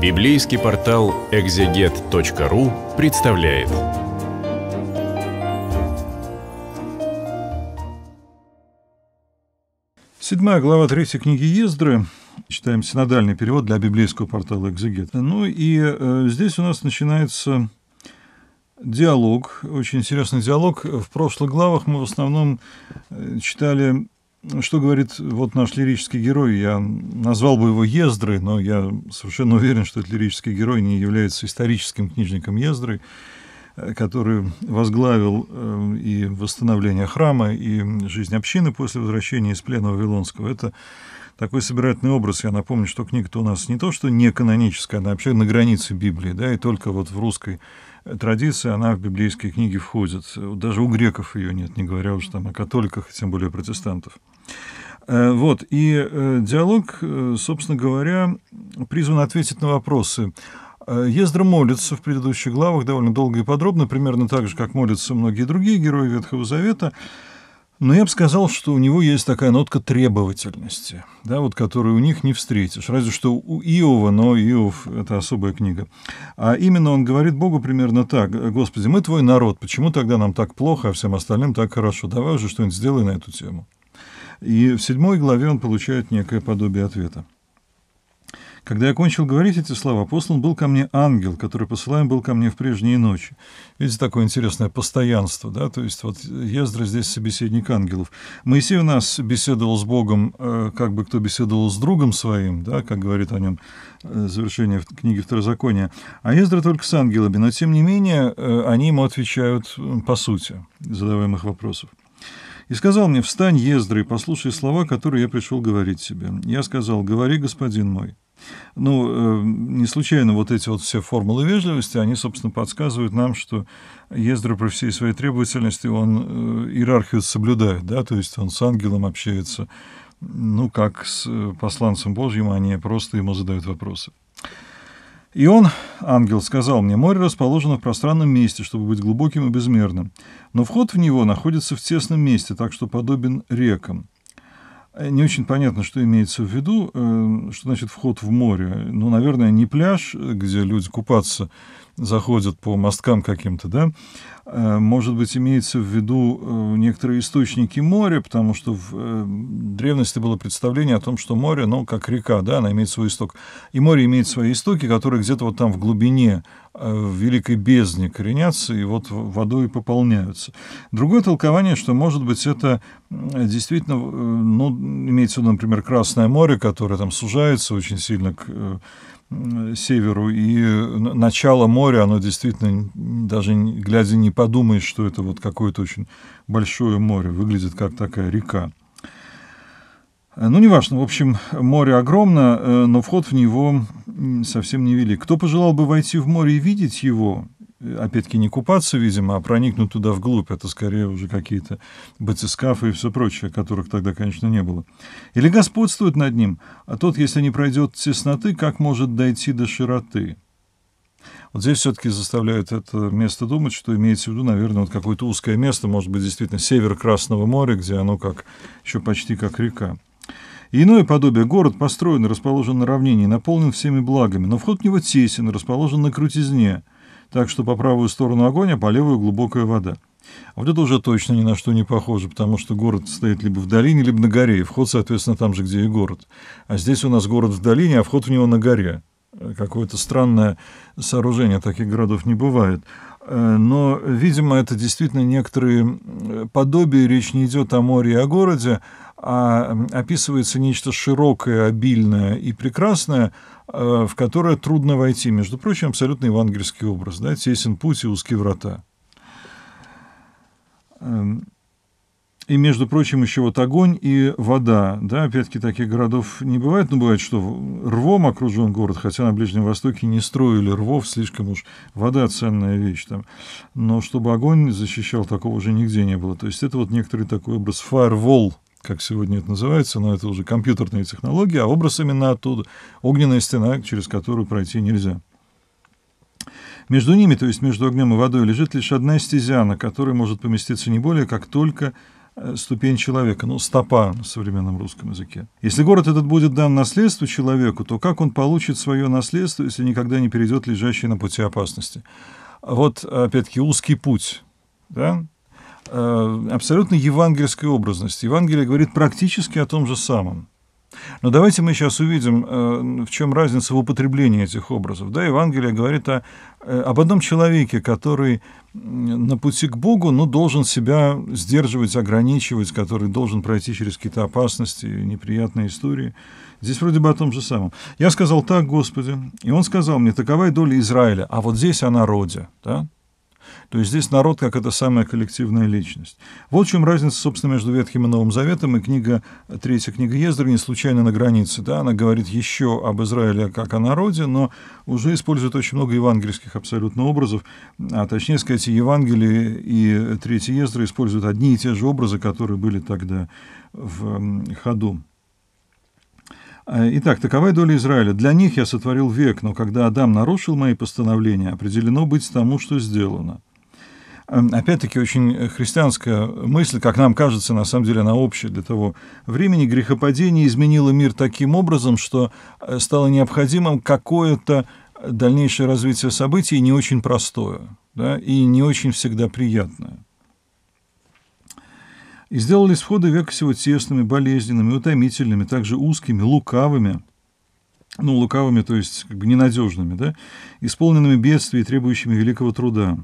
Библейский портал экзегет.ру представляет. Седьмая глава третьей книги Ездры. Читаем синодальный перевод для библейского портала «Экзегет». Ну и э, здесь у нас начинается диалог, очень интересный диалог. В прошлых главах мы в основном э, читали что говорит вот наш лирический герой. Я назвал бы его Ездры, но я совершенно уверен, что этот лирический герой не является историческим книжником Ездры, э, который возглавил э, и восстановление храма, и жизнь общины после возвращения из плена Вавилонского. Это такой собирательный образ. Я напомню, что книга-то у нас не то, что не каноническая, она вообще на границе Библии, да, и только вот в русской э, традиции она в библейские книги входит. Даже у греков ее нет, не говоря уже там о католиках, тем более протестантов. Э, вот, и э, диалог, собственно говоря, призван ответить на вопросы. Ездра молится в предыдущих главах довольно долго и подробно, примерно так же, как молятся многие другие герои Ветхого Завета. Но я бы сказал, что у него есть такая нотка требовательности, да, вот которую у них не встретишь. Разве что у Иова, но Иов — это особая книга. А именно он говорит Богу примерно так. «Господи, мы твой народ, почему тогда нам так плохо, а всем остальным так хорошо? Давай уже что-нибудь сделай на эту тему». И в седьмой главе он получает некое подобие ответа. Когда я кончил говорить эти слова, послан был ко мне ангел, который посылаем был ко мне в прежние ночи. Видите, такое интересное постоянство, да, то есть вот Ездра здесь собеседник ангелов. Моисей у нас беседовал с Богом, э, как бы кто беседовал с другом своим, да, как говорит о нем э, завершение книги Второзакония, а Ездра только с ангелами, но тем не менее э, они ему отвечают по сути задаваемых вопросов. И сказал мне, встань, Ездра, и послушай слова, которые я пришел говорить тебе. Я сказал, говори, господин мой. Ну, э, не случайно вот эти вот все формулы вежливости, они, собственно, подсказывают нам, что Ездра при всей своей требовательности, он э, иерархию соблюдает, да, то есть он с ангелом общается, ну, как с э, посланцем Божьим, а не просто ему задают вопросы. И он, ангел, сказал мне, море расположено в пространном месте, чтобы быть глубоким и безмерным, но вход в него находится в тесном месте, так что подобен рекам – Э, не очень понятно, что имеется в виду, э, что значит вход в море. Ну, наверное, не пляж, где люди купаться заходят по мосткам каким-то, да. Э, может быть, имеется в виду некоторые источники моря, потому что в древности было представление о том, что море, ну, как река, да, она имеет свой исток. И море имеет свои истоки, которые где-то вот там в глубине, в великой бездне коренятся и вот водой пополняются. Другое толкование, что, может быть, это действительно, э, ну, имеется в виду, например, Красное море, которое там сужается очень сильно к э, северу, и начало моря, оно действительно, даже глядя не подумаешь, что это вот какое-то очень большое море, выглядит как такая река. Э, ну, неважно, в общем, море огромно, но вход в него совсем невелик. Кто пожелал бы войти в море и видеть его, опять-таки, не купаться, видимо, а проникнуть туда вглубь. Это скорее уже какие-то батискафы и все прочее, которых тогда, конечно, не было. Или господствует над ним, а тот, если не пройдет тесноты, как может дойти до широты? Вот здесь все-таки заставляют это место думать, что имеется в виду, наверное, вот какое-то узкое место, может быть, действительно север Красного моря, где оно как, еще почти как река. иное подобие. Город построен, расположен на равнине, наполнен всеми благами, но вход в него тесен, расположен на крутизне – так что по правую сторону огонь, а по левую глубокая вода. А вот это уже точно ни на что не похоже, потому что город стоит либо в долине, либо на горе, и вход, соответственно, там же, где и город. А здесь у нас город в долине, а вход в него на горе. Какое-то странное сооружение таких городов не бывает. Э, но, видимо, это действительно некоторые подобия. Речь не идет о море и о городе, а описывается нечто широкое, обильное и прекрасное, э, в которое трудно войти. Между прочим, абсолютно евангельский образ. Да? Тесен путь и узкие врата. Эм, и, между прочим, еще вот огонь и вода. Да, опять-таки, таких городов не бывает. Но бывает, что рвом окружен город, хотя на Ближнем Востоке не строили рвов, слишком уж вода ценная вещь там. Но чтобы огонь защищал, такого уже нигде не было. То есть это вот некоторый такой образ firewall, как сегодня это называется, но это уже компьютерные технологии, а образ именно оттуда. Огненная стена, через которую пройти нельзя. Между ними, то есть между огнем и водой, лежит лишь одна стезя, на которой может поместиться не более, как только Э, ступень человека, ну, стопа в современном русском языке. Если город этот будет дан наследству человеку, то как он получит свое наследство, если никогда не перейдет лежащий на пути опасности? Вот, опять-таки, узкий путь, да? Э, абсолютно евангельская образность. Евангелие говорит практически о том же самом. Но давайте мы сейчас увидим, э, в чем разница в употреблении этих образов. Да, Евангелие говорит о, э, об одном человеке, который на пути к Богу, но должен себя сдерживать, ограничивать, который должен пройти через какие-то опасности, неприятные истории. Здесь вроде бы о том же самом. Я сказал так, Господи, и Он сказал мне, такова доля Израиля, а вот здесь о народе, Да? То есть здесь народ как это самая коллективная личность. Вот в чем разница, собственно, между Ветхим и Новым Заветом. И книга, третья книга Ездра не случайно на границе. Да? Она говорит еще об Израиле как о народе, но уже использует очень много евангельских абсолютно образов. А точнее сказать, и Евангелие, и третья Ездра используют одни и те же образы, которые были тогда в ходу. А, итак, такова доля Израиля. Для них я сотворил век, но когда Адам нарушил мои постановления, определено быть тому, что сделано. Эм, опять-таки, очень э, христианская мысль, как нам кажется, на самом деле она общая для того времени, грехопадение изменило мир таким образом, что э, стало необходимым какое-то дальнейшее развитие событий не очень простое да, и не очень всегда приятное. И сделали входы века сего тесными, болезненными, утомительными, также узкими, лукавыми – ну, лукавыми, то есть как бы ненадежными, да, исполненными бедствий, требующими великого труда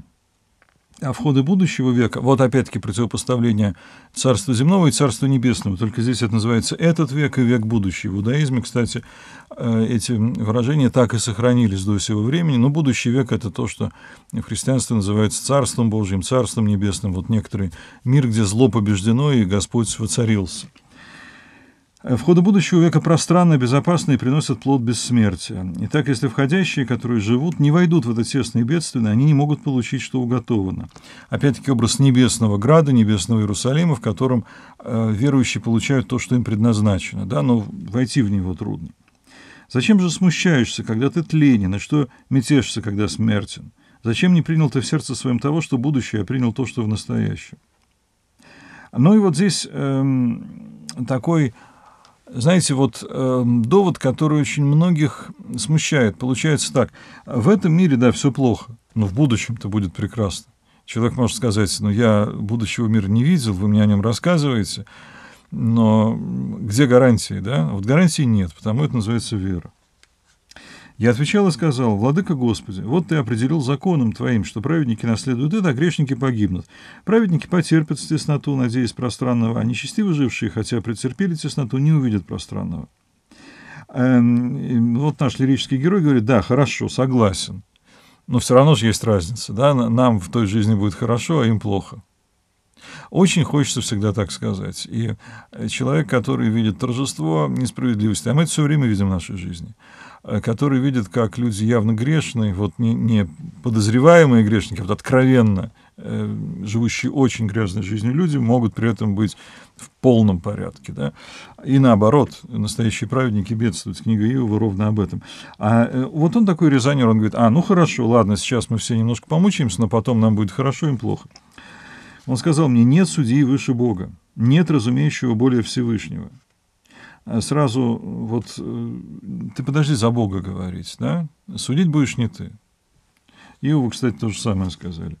а входы будущего века, вот опять-таки противопоставление царства земного и царства небесного, только здесь это называется «этот век» и «век будущий». В иудаизме, кстати, э, эти выражения так и сохранились до сего времени, но будущий век — это то, что в христианстве называется царством Божьим, царством небесным, вот некоторый мир, где зло побеждено и Господь воцарился. В ходу будущего века пространно и приносят плод бессмертия. Итак, если входящие, которые живут, не войдут в это тесное бедственное, они не могут получить, что уготовано. Опять-таки образ небесного града, небесного Иерусалима, в котором э, верующие получают то, что им предназначено, да, но войти в него трудно. Зачем же смущаешься, когда ты тленен, и что метешься, когда смертен? Зачем не принял ты в сердце своем того, что будущее, а принял то, что в настоящем? Ну и вот здесь эм, такой знаете, вот э, довод, который очень многих смущает, получается так. В этом мире, да, все плохо, но в будущем-то будет прекрасно. Человек может сказать, ну, я будущего мира не видел, вы мне о нем рассказываете, но где гарантии, да? Вот гарантии нет, потому это называется вера. Я отвечал и сказал, «Владыка Господи, вот ты определил законом твоим, что праведники наследуют это, а грешники погибнут. Праведники потерпят тесноту, надеясь пространного, а нечестиво жившие, хотя претерпели тесноту, не увидят пространного». Эм, вот наш лирический герой говорит, «Да, хорошо, согласен, но все равно же есть разница, да, нам в той жизни будет хорошо, а им плохо». Очень хочется всегда так сказать. И э, человек, который видит торжество несправедливости, а мы это все время видим в нашей жизни, Э, который видит, как люди явно грешные, вот не, не подозреваемые грешники, а вот откровенно э, живущие очень грязной жизнью люди могут при этом быть в полном порядке. Да? И наоборот, настоящие праведники бедствуют. Книга Иова ровно об этом. А э, вот он такой резонер, он говорит, а, ну хорошо, ладно, сейчас мы все немножко помучаемся, но потом нам будет хорошо им плохо. Он сказал мне, нет судей выше Бога, нет разумеющего более Всевышнего сразу вот э, ты подожди за Бога говорить, да? Судить будешь не ты. Иову, кстати, то же самое сказали.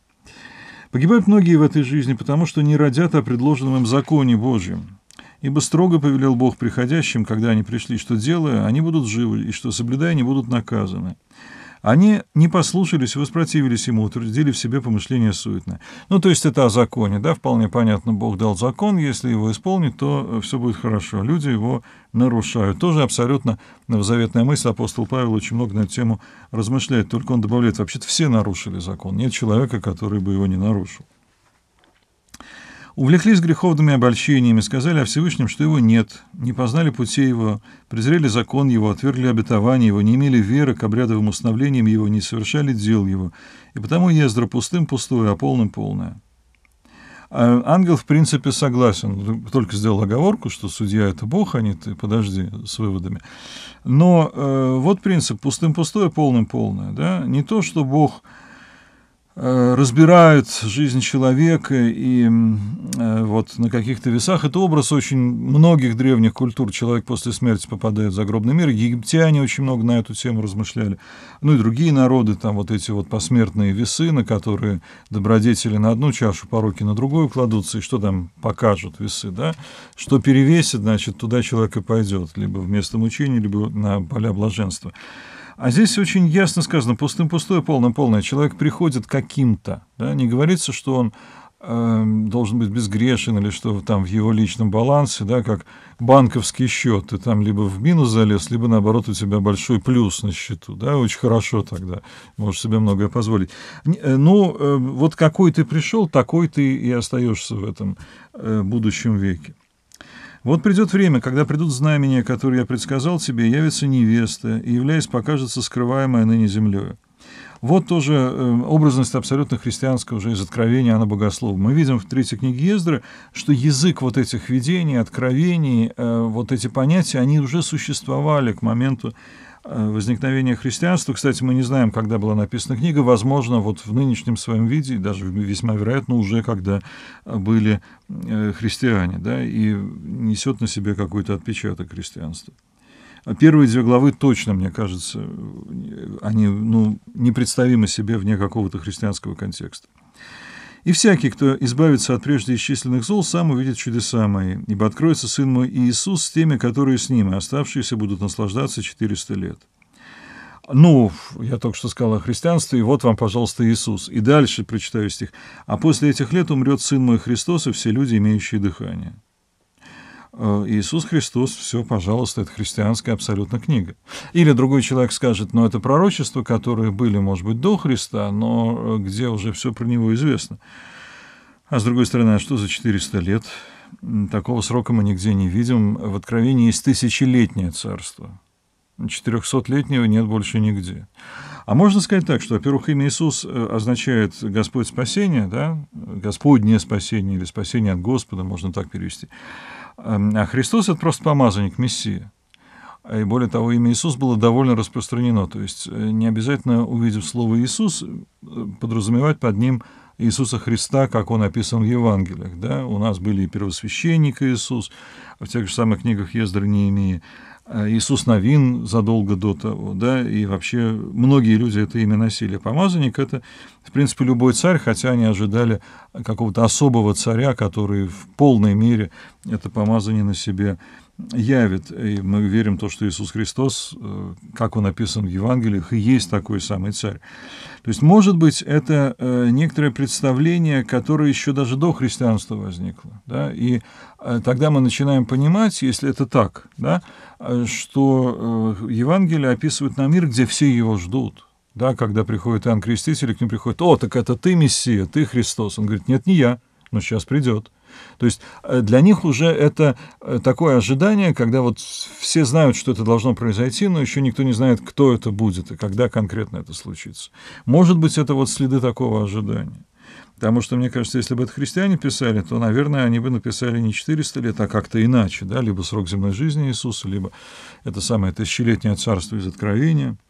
Погибают многие в этой жизни, потому что не родят о предложенном им законе Божьем. Ибо строго повелел Бог приходящим, когда они пришли, что делая, они будут живы, и что, соблюдая, они будут наказаны. Они не послушались, воспротивились ему, утвердили в себе помышление суетное. Ну, то есть это о законе, да, вполне понятно, Бог дал закон, если его исполнить, то э, все будет хорошо. Люди его нарушают. Тоже абсолютно новозаветная мысль. Апостол Павел очень много на эту тему размышляет, только он добавляет, вообще-то все нарушили закон, нет человека, который бы его не нарушил. Увлеклись греховными обольщениями, сказали о Всевышнем, что его нет, не познали пути его, презрели закон его, отвергли обетование его, не имели веры к обрядовым установлениям его, не совершали дел его, и потому Ездра пустым пустое, а полным полное. А ангел, в принципе, согласен, только сделал оговорку, что судья — это Бог, а не ты, подожди, с выводами. Но э, вот принцип пустым пустое, полным полное, да, не то, что Бог — Э, разбирают жизнь человека и э, вот на каких-то весах. Это образ очень многих древних культур. Человек после смерти попадает в загробный мир. Египтяне очень много на эту тему размышляли. Ну и другие народы, там вот эти вот посмертные весы, на которые добродетели на одну чашу, пороки на другую кладутся, и что там покажут весы, да? Что перевесит, значит, туда человек и пойдет, либо в место мучений, либо на поля блаженства. А здесь очень ясно сказано, пустым пустое, полным полное. Человек приходит каким-то. Да? Не говорится, что он э, должен быть безгрешен или что там в его личном балансе, да, как банковский счет, ты там либо в минус залез, либо наоборот у тебя большой плюс на счету, да, очень хорошо тогда, можешь себе многое позволить. Э, ну, э, вот какой ты пришел, такой ты и остаешься в этом э, будущем веке. Вот придет время, когда придут знамения, которые я предсказал тебе, явится невеста, и, являясь, покажется скрываемая ныне землею. Вот тоже э, образность абсолютно христианская уже из откровения Анна Богослова. Мы видим в третьей книге Ездра, что язык вот этих видений, откровений, э, вот эти понятия, они уже существовали к моменту Э, возникновения христианства. Кстати, мы не знаем, когда была написана книга. Возможно, вот в нынешнем своем виде, даже весьма вероятно, уже когда э, были э, христиане, да, и несет на себе какой-то отпечаток христианства. Первые две главы точно, мне кажется, они ну, непредставимы себе вне какого-то христианского контекста. И всякий, кто избавится от прежде исчисленных зол, сам увидит чудеса мои, ибо откроется Сын мой Иисус с теми, которые с Ним, и оставшиеся будут наслаждаться 400 лет». Ну, я только что сказал о христианстве, и вот вам, пожалуйста, Иисус. И дальше прочитаю стих. «А после этих лет умрет Сын мой Христос и все люди, имеющие дыхание». Э, Иисус Христос, все, пожалуйста, это христианская абсолютно книга. Или другой человек скажет, ну это пророчества, которые были, может быть, до Христа, но э, где уже все про него известно. А с другой стороны, а что за 400 лет? Такого срока мы нигде не видим. В Откровении есть тысячелетнее царство. 400-летнего нет больше нигде. А можно сказать так, что, во-первых, имя Иисус э, означает «Господь спасение», да? «Господнее спасение» или «спасение от Господа», можно так перевести. Эм, а Христос — это просто помазанник, Мессия. И более того, имя Иисус было довольно распространено. То есть э, не обязательно, увидев слово «Иисус», э, подразумевать под ним Иисуса Христа, как он описан в Евангелиях. Да? У нас были и первосвященник Иисус, в тех же самых книгах Ездра Неемии. Э, Иисус Новин задолго до того, да, и вообще многие люди это имя носили. Помазанник — это, в принципе, любой царь, хотя они ожидали какого-то особого царя, который в полной мере это помазание на себе явит. И мы верим в то, что Иисус Христос, э, как он описан в Евангелиях, и есть такой самый царь. То есть, может быть, это э, некоторое представление, которое еще даже до христианства возникло. Да? И э, тогда мы начинаем понимать, если это так, да, что Евангелие описывает на мир, где все его ждут. Да, когда приходит Иоанн Креститель, к ним приходит, о, так это ты Мессия, ты Христос. Он говорит, нет, не я, но сейчас придет. То есть э, для них уже это э, такое ожидание, когда вот все знают, что это должно произойти, но еще никто не знает, кто это будет и когда конкретно это случится. Может быть, это вот следы такого ожидания. Потому что, мне кажется, если бы это христиане писали, то, наверное, они бы написали не 400 лет, а как-то иначе, да, либо срок земной жизни Иисуса, либо это самое тысячелетнее царство из Откровения –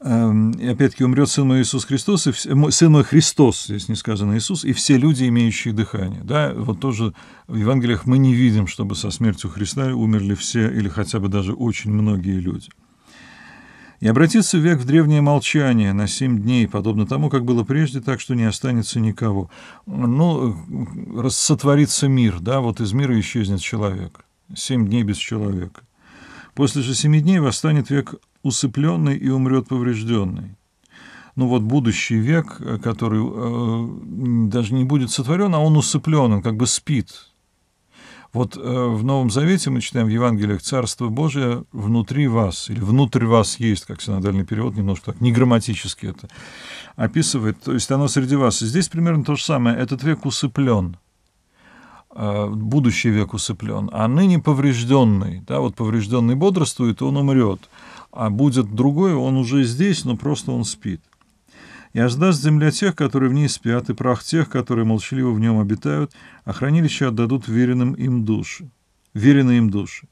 Эм, и опять-таки умрет Сын мой Иисус Христос, и все, э, Сын мой Христос, здесь не сказано Иисус, и все люди, имеющие дыхание. Да, вот тоже в Евангелиях мы не видим, чтобы со смертью Христа умерли все или хотя бы даже очень многие люди. И обратится век в древнее молчание на семь дней, подобно тому, как было прежде, так что не останется никого. Ну, э, сотворится мир, да, вот из мира исчезнет человек. Семь дней без человека. После же семи дней восстанет век усыпленный и умрет поврежденный. Ну вот будущий век, э, который э, даже не будет сотворен, а он усыплен, он как бы спит. Вот э, в Новом Завете мы читаем в Евангелиях «Царство Божие внутри вас» или «внутрь вас есть», как синодальный перевод, немножко так, не грамматически это описывает. То есть оно среди вас. И здесь примерно то же самое. Этот век усыплен э, будущий век усыплен, а ныне поврежденный, да, вот поврежденный бодрствует, он умрет а будет другой, он уже здесь, но просто он спит. И отдаст земля тех, которые в ней спят, и прах тех, которые молчаливо в нем обитают, а хранилище отдадут веренным им души. Веренные им души.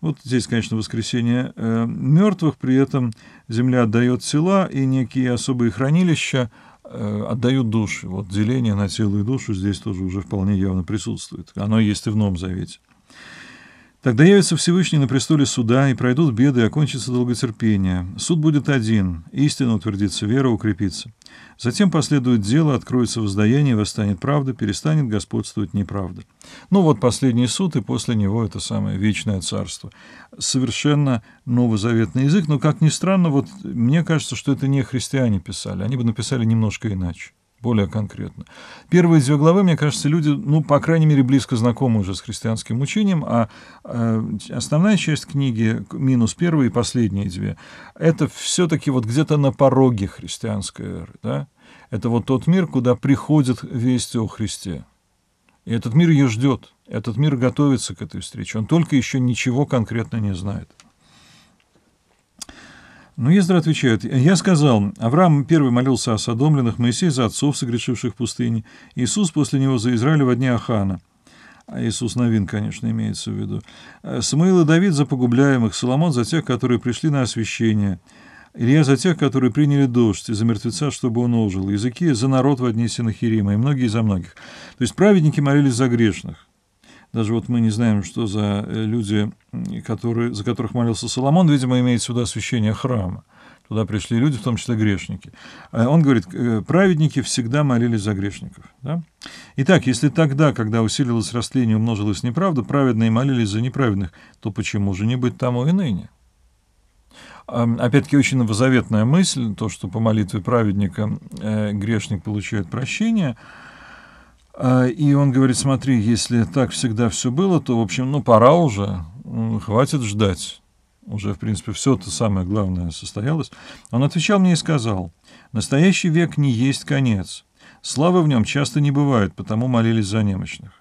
Вот здесь, конечно, воскресение э, мертвых, при этом земля отдает тела, и некие особые хранилища э, отдают души. Вот деление на тело и душу здесь тоже уже вполне явно присутствует. Оно есть и в Новом Завете. Тогда явится Всевышний на престоле суда, и пройдут беды, и окончится долготерпение. Суд будет один, истина утвердится, вера укрепится. Затем последует дело, откроется воздаяние, восстанет правда, перестанет господствовать неправда. Ну вот последний суд, и после него это самое вечное царство. Совершенно новозаветный язык, но, как ни странно, вот мне кажется, что это не христиане писали, они бы написали немножко иначе более конкретно. Первые две главы, мне кажется, люди, ну, по крайней мере, близко знакомы уже с христианским учением, а э, основная часть книги, минус первые и последние две, это все-таки вот где-то на пороге христианской эры, да? Это вот тот мир, куда приходит вести о Христе. И этот мир ее ждет, этот мир готовится к этой встрече, он только еще ничего конкретно не знает. Но ну, Ездра отвечает, «Я сказал, Авраам первый молился о содомленных, Моисей за отцов, согрешивших в пустыне, Иисус после него за Израиль во дне Ахана». А Иисус Новин, конечно, имеется в виду. Самуил и Давид за погубляемых, Соломон за тех, которые пришли на освящение, Илья за тех, которые приняли дождь, и за мертвеца, чтобы он ожил, Языки за народ во дне Синахирима, и многие за многих. То есть праведники молились за грешных. Даже вот мы не знаем, что за э, люди, которые, за которых молился Соломон, видимо, имеет сюда освящение храма. Туда пришли люди, в том числе грешники. А он говорит, «Э, праведники всегда молились за грешников. Да? Итак, если тогда, когда усилилось растление, умножилась неправда, праведные молились за неправедных, то почему же не быть тому и ныне? Опять-таки, очень новозаветная мысль, то, что по молитве праведника э, грешник получает прощение – а, и он говорит, смотри, если так всегда все было, то, в общем, ну, пора уже, хватит ждать. Уже, в принципе, все это самое главное состоялось. Он отвечал мне и сказал, настоящий век не есть конец. Славы в нем часто не бывает, потому молились за немощных.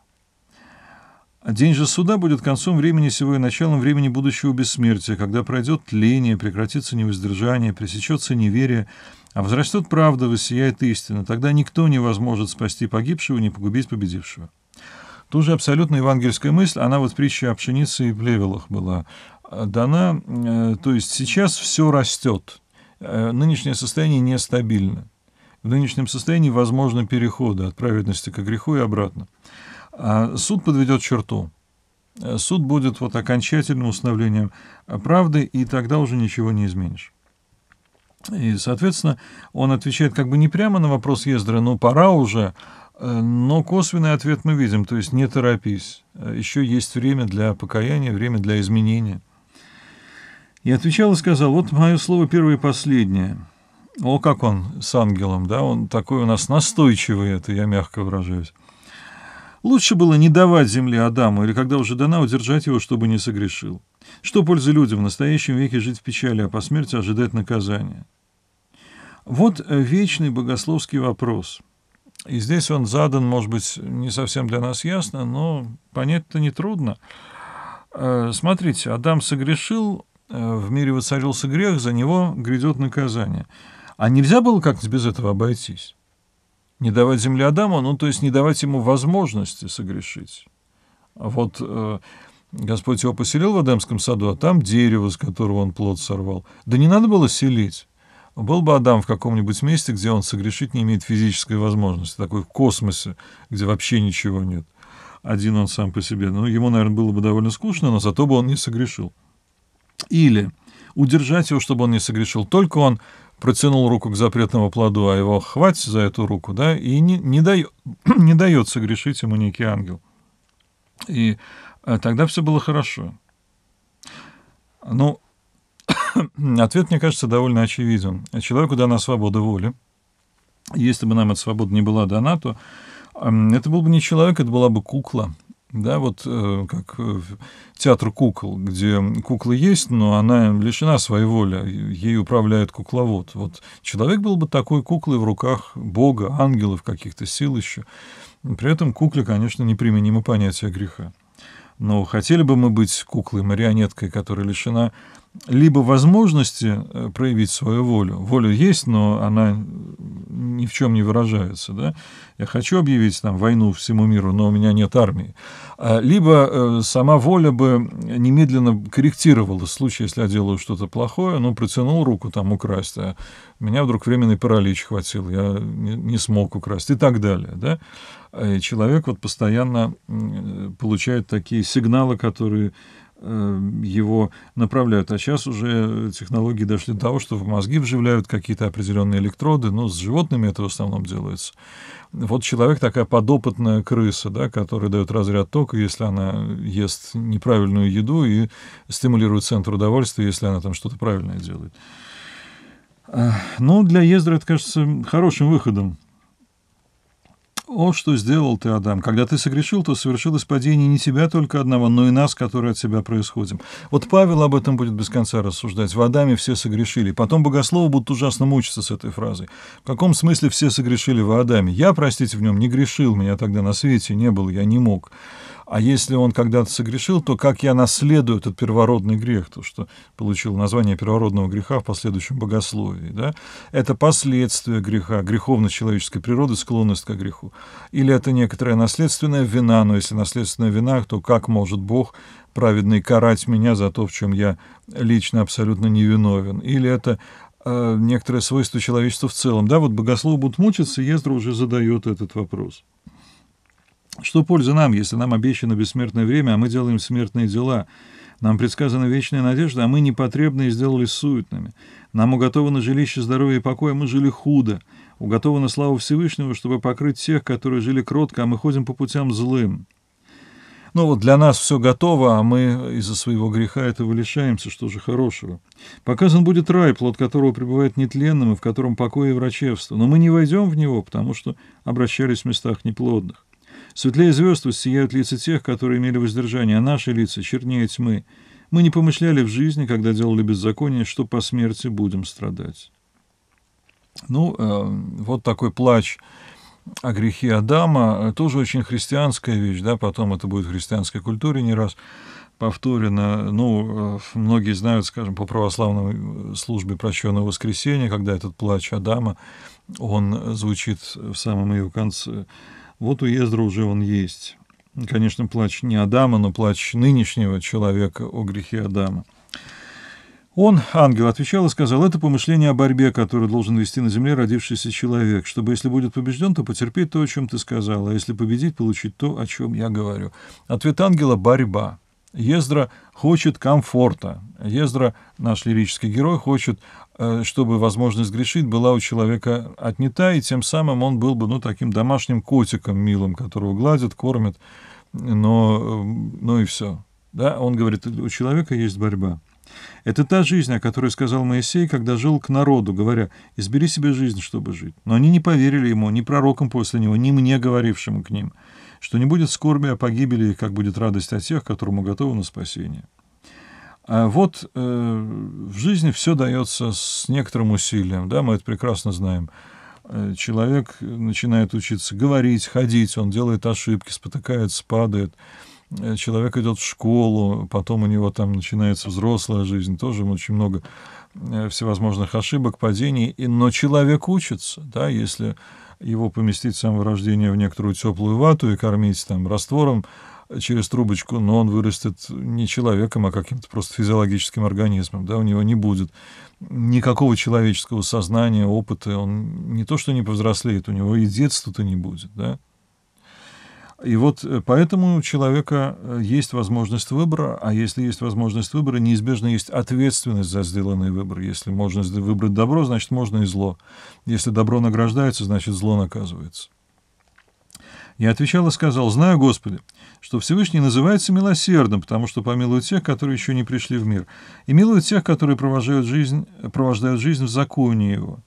А день же суда будет концом времени сего и началом времени будущего бессмертия, когда пройдет тление, прекратится невоздержание, пресечется неверие, а возрастет правда, воссияет истина. Тогда никто не возможет спасти погибшего, не погубить победившего. Ту же абсолютно евангельская мысль, она вот в притче о пшенице и плевелах была э, дана. Э, то есть сейчас все растет. Э, нынешнее состояние нестабильно. В нынешнем состоянии возможны переходы от праведности к греху и обратно. А суд подведет черту. Суд будет вот окончательным установлением правды, и тогда уже ничего не изменишь. И, соответственно, он отвечает как бы не прямо на вопрос Ездра, ну пора уже, э, но косвенный ответ мы видим, то есть не торопись, э, еще есть время для покаяния, время для изменения. И отвечал и сказал, вот мое слово первое и последнее. О, как он с ангелом, да, он такой у нас настойчивый, это я мягко выражаюсь. Лучше было не давать земле Адаму, или когда уже дана, удержать его, чтобы не согрешил. Что пользы людям в настоящем веке жить в печали, а по смерти ожидать наказания? Вот э, вечный богословский вопрос. И здесь он задан, может быть, не совсем для нас ясно, но понять-то нетрудно. Э, смотрите, Адам согрешил, э, в мире воцарился грех, за него грядет наказание. А нельзя было как-то без этого обойтись? Не давать земле Адаму, ну, то есть не давать ему возможности согрешить. Вот э, Господь его поселил в Адамском саду, а там дерево, с которого он плод сорвал. Да не надо было селить. Был бы Адам в каком-нибудь месте, где он согрешить не имеет физической возможности, такой в космосе, где вообще ничего нет. Один он сам по себе. Ну, ему, наверное, было бы довольно скучно, но зато бы он не согрешил. Или удержать его, чтобы он не согрешил. Только он протянул руку к запретному плоду, а его хватит за эту руку, да, и не, не, дает, не дает согрешить ему некий ангел. И э, тогда все было хорошо. Ну, Ответ, мне кажется, довольно очевиден. Человеку дана свобода воли. Если бы нам эта свобода не была дана, то эм, это был бы не человек, это была бы кукла. Да, вот э, как э, театр кукол, где кукла есть, но она лишена своей воли, ей управляет кукловод. Вот человек был бы такой куклой в руках Бога, ангелов, каких-то сил еще. При этом кукле, конечно, неприменимо понятие греха. Но хотели бы мы быть куклой, марионеткой, которая лишена либо возможности э, проявить свою волю. Воля есть, но она ни в чем не выражается. Да? Я хочу объявить там, войну всему миру, но у меня нет армии. А, либо э, сама воля бы немедленно корректировала случай, если я делаю что-то плохое, ну, протянул руку там украсть, а меня вдруг временный паралич хватил, я не, не смог украсть и так далее. Да? А, и человек вот постоянно э, получает такие сигналы, которые Э, его направляют. А сейчас уже технологии дошли до того, что в мозги вживляют какие-то определенные электроды, но с животными это в основном делается. Вот человек такая подопытная крыса, да, которая дает разряд тока, если она ест неправильную еду и стимулирует центр удовольствия, если она там что-то правильное делает. А, ну, для Ездера это кажется хорошим выходом «О, что сделал ты, Адам! Когда ты согрешил, то совершилось падение не тебя только одного, но и нас, которые от тебя происходим». Вот Павел об этом будет без конца рассуждать. В Адаме все согрешили. Потом богословы будут ужасно мучиться с этой фразой. В каком смысле все согрешили в Адаме? Я, простите, в нем не грешил, меня тогда на свете не было, я не мог. А если он когда-то согрешил, то как я наследую этот первородный грех, то, что получил название первородного греха в последующем богословии, да? Это последствия греха, греховность человеческой природы, склонность к греху. Или это некоторая наследственная вина, но если наследственная вина, то как может Бог праведный карать меня за то, в чем я лично абсолютно невиновен? Или это э, некоторое свойство человечества в целом. Да, вот богословы будут мучиться, Ездра уже задает этот вопрос. Что польза нам, если нам обещано бессмертное время, а мы делаем смертные дела? Нам предсказана вечная надежда, а мы непотребные и сделались суетными. Нам уготовано жилище здоровья и покоя, а мы жили худо. Уготовано слава Всевышнего, чтобы покрыть тех, которые жили кротко, а мы ходим по путям злым. Ну вот для нас все готово, а мы из-за своего греха этого лишаемся, что же хорошего. Показан будет рай, плод которого пребывает нетленным и в котором покое и врачевство. Но мы не войдем в него, потому что обращались в местах неплодных. Светлее звезд сияют лица тех, которые имели воздержание, а наши лица чернее тьмы. Мы не помышляли в жизни, когда делали беззаконие, что по смерти будем страдать. Ну, э, вот такой плач о грехе Адама, тоже очень христианская вещь, да, потом это будет в христианской культуре не раз повторено. Ну, э, многие знают, скажем, по православной э, службе прощенного воскресения, когда этот плач Адама, он звучит в самом ее конце. Вот у Ездра уже он есть. Конечно, плач не Адама, но плач нынешнего человека о грехе Адама. Он, ангел, отвечал и сказал, это помышление о борьбе, которую должен вести на земле родившийся человек, чтобы, если будет побежден, то потерпеть то, о чем ты сказал, а если победить, получить то, о чем я говорю. Ответ ангела – борьба. Ездра хочет комфорта. Ездра, наш лирический герой, хочет Э, чтобы возможность грешить была у человека отнята, и тем самым он был бы ну, таким домашним котиком милым, которого гладят, кормят, но, э, ну и все. Да? Он говорит, у человека есть борьба. Это та жизнь, о которой сказал Моисей, когда жил к народу, говоря, «Избери себе жизнь, чтобы жить». Но они не поверили ему, ни пророкам после него, ни мне, говорившему к ним, что не будет скорби о погибели, как будет радость о тех, которому готовы на спасение. А вот э, в жизни все дается с некоторым усилием, да, мы это прекрасно знаем. Э, человек начинает учиться говорить, ходить, он делает ошибки, спотыкается, падает. Э, человек идет в школу, потом у него там начинается взрослая жизнь, тоже очень много всевозможных ошибок, падений. но человек учится, да, если его поместить с самого рождения в некоторую теплую вату и кормить там раствором через трубочку, но он вырастет не человеком, а каким-то просто физиологическим организмом. Да? У него не будет никакого человеческого сознания, опыта. Он не то что не повзрослеет, у него и детства-то не будет. Да? И вот э, поэтому у человека э, есть возможность выбора, а если есть возможность выбора, неизбежно есть ответственность за сделанный выбор. Если можно выбрать добро, значит, можно и зло. Если добро награждается, значит, зло наказывается. Я отвечал и сказал, «Знаю, Господи, что Всевышний называется милосердным, потому что помилует тех, которые еще не пришли в мир, и милует тех, которые провожают жизнь, провождают жизнь в законе его».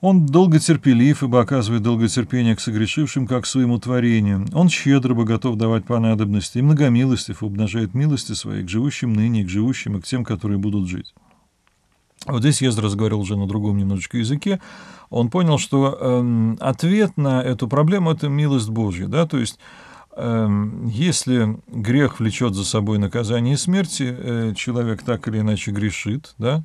Он долготерпелив ибо оказывает долготерпение к согрешившим, как к своему творению. Он щедро бы готов давать по надобности, и многомилостив умножает милости свои к живущим ныне, к живущим и к тем, которые будут жить. Вот здесь Ездра разговаривал уже на другом немножечко языке он понял, что э, ответ на эту проблему — это милость Божья. Да? То есть эм, если грех влечет за собой наказание и смерти, э, человек так или иначе грешит, да,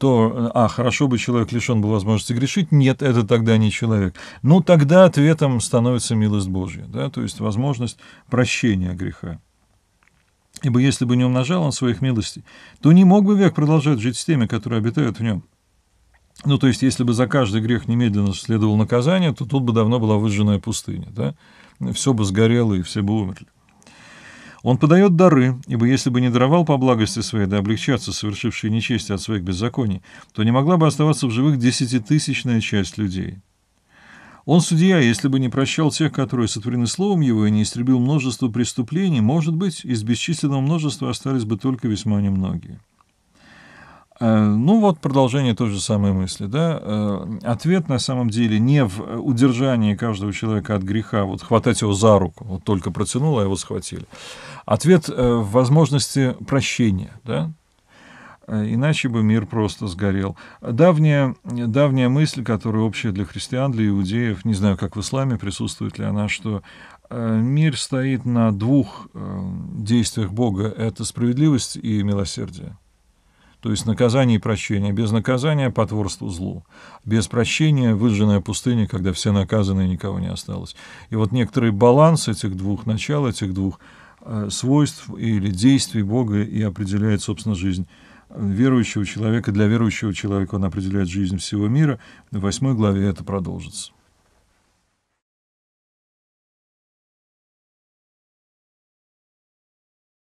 то, а, хорошо бы человек лишен был возможности грешить, нет, это тогда не человек. Ну, тогда ответом становится милость Божья, да, то есть возможность прощения греха. Ибо если бы не умножал он своих милостей, то не мог бы век продолжать жить с теми, которые обитают в нем. Ну, то есть, если бы за каждый грех немедленно следовало наказание, то тут бы давно была выжженная пустыня, да? Все бы сгорело и все бы умерли. Он подает дары, ибо если бы не даровал по благости своей, да облегчаться совершившие нечестие от своих беззаконий, то не могла бы оставаться в живых десятитысячная часть людей. Он судья, если бы не прощал тех, которые сотворены словом его, и не истребил множество преступлений, может быть, из бесчисленного множества остались бы только весьма немногие. Э, ну вот продолжение той же самой мысли. Да? Э, ответ на самом деле не в удержании каждого человека от греха, вот хватать его за руку, вот только протянул, а его схватили. Ответ э, в возможности прощения. Да? Иначе бы мир просто сгорел. Давняя, давняя мысль, которая общая для христиан, для иудеев, не знаю, как в исламе присутствует ли она, что мир стоит на двух действиях Бога. Это справедливость и милосердие. То есть наказание и прощение. Без наказания – потворство злу. Без прощения – выжженная пустыня, когда все наказаны и никого не осталось. И вот некоторый баланс этих двух начал, этих двух э, свойств или действий Бога и определяет, собственно, жизнь э, верующего человека. Для верующего человека он определяет жизнь всего мира. В восьмой главе это продолжится.